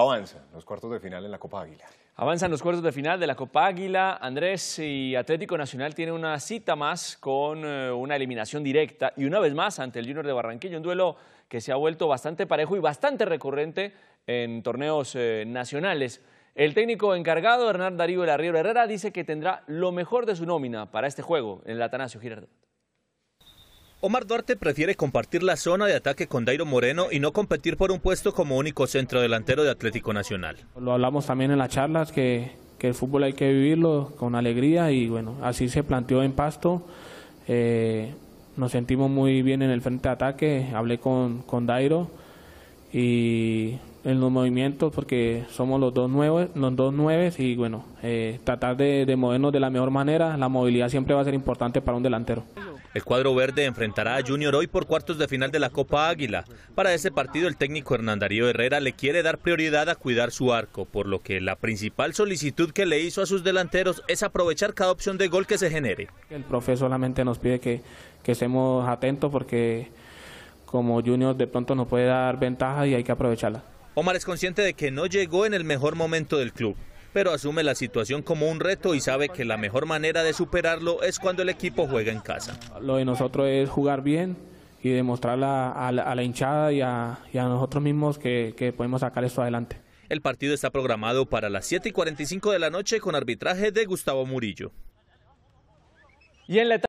Avanzan los cuartos de final en la Copa Águila. Avanzan los cuartos de final de la Copa Águila. Andrés y Atlético Nacional tiene una cita más con eh, una eliminación directa y una vez más ante el Junior de Barranquilla, un duelo que se ha vuelto bastante parejo y bastante recurrente en torneos eh, nacionales. El técnico encargado, Hernán Darío Larriero Herrera, dice que tendrá lo mejor de su nómina para este juego en el Atanasio Girardot. Omar Duarte prefiere compartir la zona de ataque con Dairo Moreno y no competir por un puesto como único centro delantero de Atlético Nacional. Lo hablamos también en las charlas que, que el fútbol hay que vivirlo con alegría y bueno, así se planteó en Pasto. Eh, nos sentimos muy bien en el frente de ataque, hablé con, con Dairo y en los movimientos porque somos los dos nuevos, los dos y bueno, eh, tratar de, movernos de la mejor manera, la movilidad siempre va a ser importante para un delantero. El cuadro verde enfrentará a Junior hoy por cuartos de final de la Copa Águila. Para ese partido el técnico Hernán Darío Herrera le quiere dar prioridad a cuidar su arco, por lo que la principal solicitud que le hizo a sus delanteros es aprovechar cada opción de gol que se genere. El profe solamente nos pide que, que estemos atentos porque como Junior de pronto nos puede dar ventaja y hay que aprovecharla. Omar es consciente de que no llegó en el mejor momento del club, pero asume la situación como un reto y sabe que la mejor manera de superarlo es cuando el equipo juega en casa. Lo de nosotros es jugar bien y demostrar a, la hinchada y a, nosotros mismos que, podemos sacar esto adelante. El partido está programado para las 7 y 45 de la noche con arbitraje de Gustavo Murillo. Y en